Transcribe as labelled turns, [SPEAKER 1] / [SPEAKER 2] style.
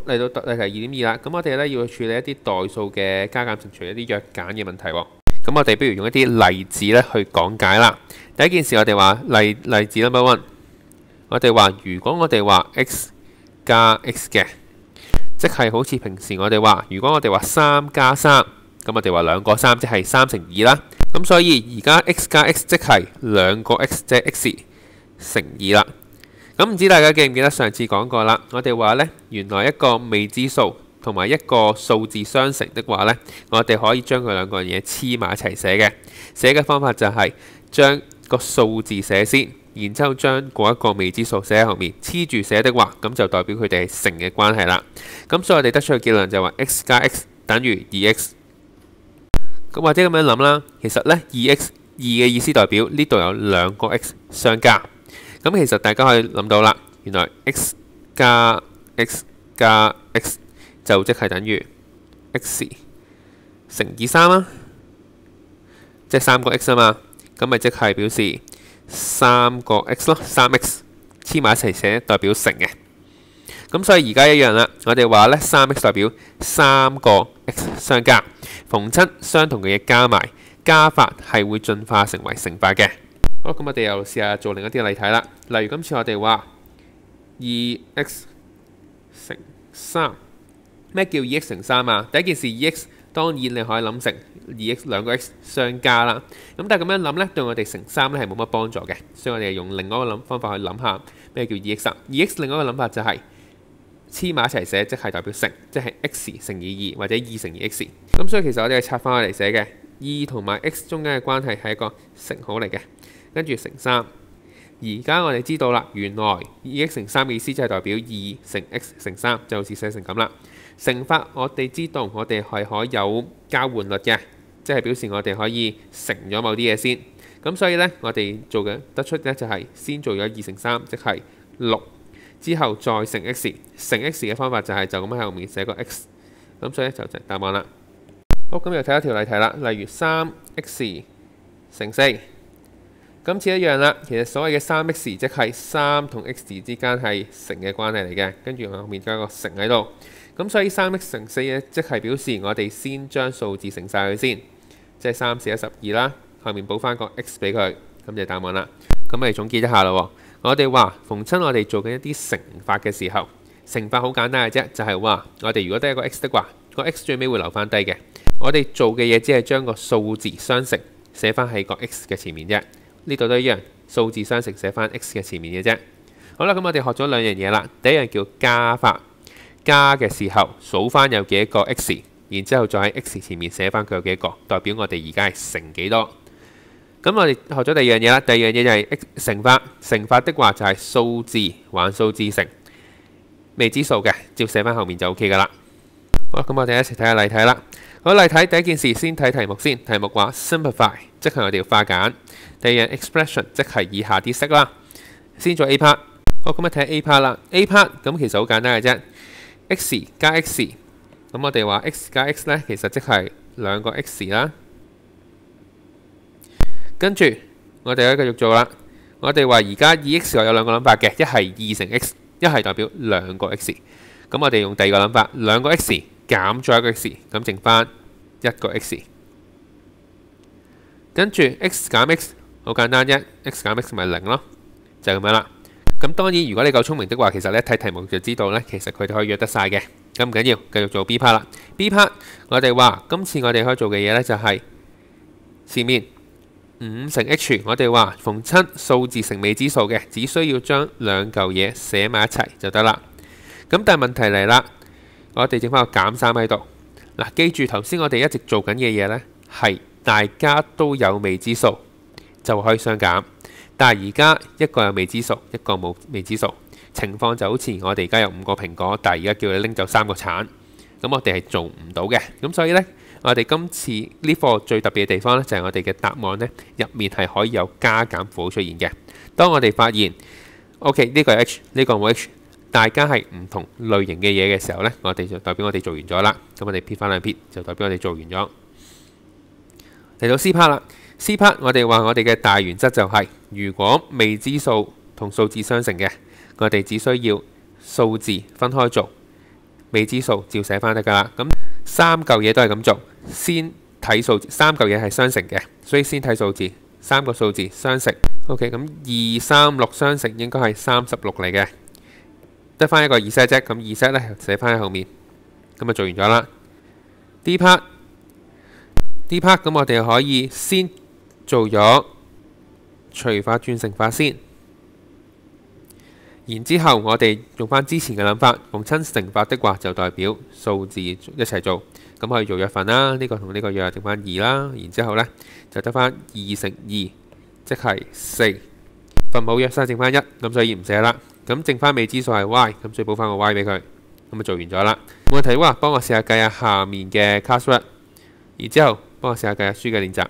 [SPEAKER 1] 嚟到例題二點二啦，咁我哋咧要處理一啲代數嘅加減乘除一啲約簡嘅問題喎，咁我哋不如用一啲例子咧去講解啦。第一件事我哋話例例子 n u m b e r one，我哋話如果我哋話 x 加 x 嘅，即係好似平時我哋話，如果我哋話三加三，咁我哋話兩個三，即係三乘二啦。咁所以而家 x 加 x 即係兩個 x，即系 x 乘二啦。咁唔知大家記唔記得上次講過啦？我哋話呢，原來一個未知數同埋一個數字相乘的話呢，我哋可以將佢兩個嘢黐埋一齊寫嘅。寫嘅方法就係將個數字寫先，然之後將嗰一個未知數寫喺後面黐住寫的話，咁就代表佢哋係乘嘅關係啦。咁所以我哋得出嘅結論就話 x 加 x 等於二 x。咁或者咁樣諗啦，其實呢二 x 二嘅意思代表呢度有兩個 x 相加。咁其實大家可以諗到啦，原來 x 加 x 加 x 就即係等於 x 乘以三啦，即係三個 x 啊嘛。咁咪即係表示三個 x 咯，三 x 黐埋一齊寫代表乘嘅。咁所以而家一樣啦，我哋話呢，三 x 代表三個 x 相加，逢親相同嘅嘢加埋，加法係會進化成為乘法嘅。好，咁我哋又試下做另一啲例題啦。例如今次我哋話二 x 乘三，咩叫二 x 乘三啊？第一件事二 x 當然你可以諗成二 x 兩個 x 相加啦。咁但係咁樣諗呢，對我哋乘三咧係冇乜幫助嘅。所以我哋用另外一個諗方法去諗下咩叫二 x 三。二 x 另外一個諗法就係黐埋一齊寫，即係代表乘，即係 x 乘以二或者二乘以 x。咁所以其實我哋係拆翻佢嚟寫嘅，二同埋 x 中間嘅關係係一個乘號嚟嘅。跟住乘三，而家我哋知道啦，原來二 x 乘三嘅意思就係代表二乘 x 乘三，就好似寫成咁啦。乘法我哋知道，我哋係可有交換率嘅，即係表示我哋可以乘咗某啲嘢先。咁所以呢，我哋做嘅得出嘅就係先做咗二乘三，即係六，之後再乘 x，乘 x 嘅方法就係就咁喺後面寫個 x。咁所以呢，就就答案啦。好，咁又睇一條例題啦，例如三 x 乘四。今次一樣啦，其實所謂嘅三 x 即係三同 x 之間係乘嘅關係嚟嘅，跟住我後面加個乘喺度。咁所以三 x 乘四咧，即係表示我哋先將數字乘晒佢先，即係三四一十二啦。後面補翻個 x 俾佢，咁就答案啦。咁哋總結一下咯。我哋話，逢親我哋做緊一啲乘法嘅時候，乘法好簡單嘅啫，就係話我哋如果得一個 x 的話，個 x 最尾會留翻低嘅。我哋做嘅嘢只係將個數字相乘，寫翻喺個 x 嘅前面啫。呢度都一樣，數字相乘寫翻 x 嘅前面嘅啫。好啦，咁我哋學咗兩樣嘢啦。第一樣叫加法，加嘅時候數翻有幾多個 x，然之後再喺 x 前面寫翻佢有幾多，代表我哋而家係乘幾多。咁我哋學咗第二樣嘢啦，第二樣嘢就係 x 乘法。乘法的話就係數字玩數字乘，未知數嘅，照寫翻後面就 ok 噶啦。好咁我哋一齊睇下例題啦。好，嚟睇第一件事，先睇題目先。題目話 simplify，即係我哋要化簡。第二樣 expression，即係以下啲式啦。先做 A part。好，咁咪睇 A part 啦。A part 咁其實好簡單嘅啫。x 加 x，咁我哋話 x 加 x 咧，其實即係兩個 x 啦。跟住我哋咧繼續做啦。我哋話而家以 x 我有兩個諗法嘅，一係二乘 x，一係代表兩個 x。咁我哋用第二個諗法，兩個 x。減一個 x，咁剩翻一個 x。跟住 x 減 x 好簡單，啫 x 減 x 咪零咯，就咁樣啦。咁當然如果你夠聰明的話，其實你一睇題目就知道咧，其實佢哋可以約得曬嘅。咁唔緊要，繼續做 B part 啦。B part 我哋話今次我哋可以做嘅嘢咧就係前面五乘 h，我哋話逢七數字成未知數嘅，只需要將兩嚿嘢寫埋一齊就得啦。咁但係問題嚟啦。我哋整翻個減三喺度。嗱，記住頭先我哋一直做緊嘅嘢呢，係大家都有未知數就可以相減。但係而家一個有未知數，一個冇未知數，情況就好似我哋而家有五個蘋果，但係而家叫你拎走三個橙，咁我哋係做唔到嘅。咁所以呢，我哋今次呢課最特別嘅地方呢，就係我哋嘅答案呢入面係可以有加減號出現嘅。當我哋發現，OK 呢個 H，呢個冇 H。大家係唔同類型嘅嘢嘅時候呢，我哋就代表我哋做完咗啦。咁我哋撇翻兩撇，就代表我哋做完咗嚟到 C part 啦。C part 我哋話我哋嘅大原則就係，如果未知數同數字相乘嘅，我哋只需要數字分開做未知數，照寫翻得㗎啦。咁三嚿嘢都係咁做，先睇數字。三嚿嘢係相乘嘅，所以先睇數字三個數字相乘。OK，咁二三六相乘應該係三十六嚟嘅。得翻一個二 set 啫，咁二 set 咧寫翻喺後面，咁就做完咗啦。D part，D part，咁我哋可以先做咗除法轉乘法先，然之後我哋用翻之前嘅諗法，用親乘法的話就代表數字一齊做，咁可以做約分啦。呢個同呢個約定翻二啦，然之後咧就得翻二乘二，即係四。份母約曬剩翻一，咁所以唔寫啦。咁剩翻未知数係 y，咁所以補翻個 y 俾佢，咁就做完咗啦。問題哇，幫我試下計下下面嘅 s q r a r e 然之後幫我試下計下書嘅練習。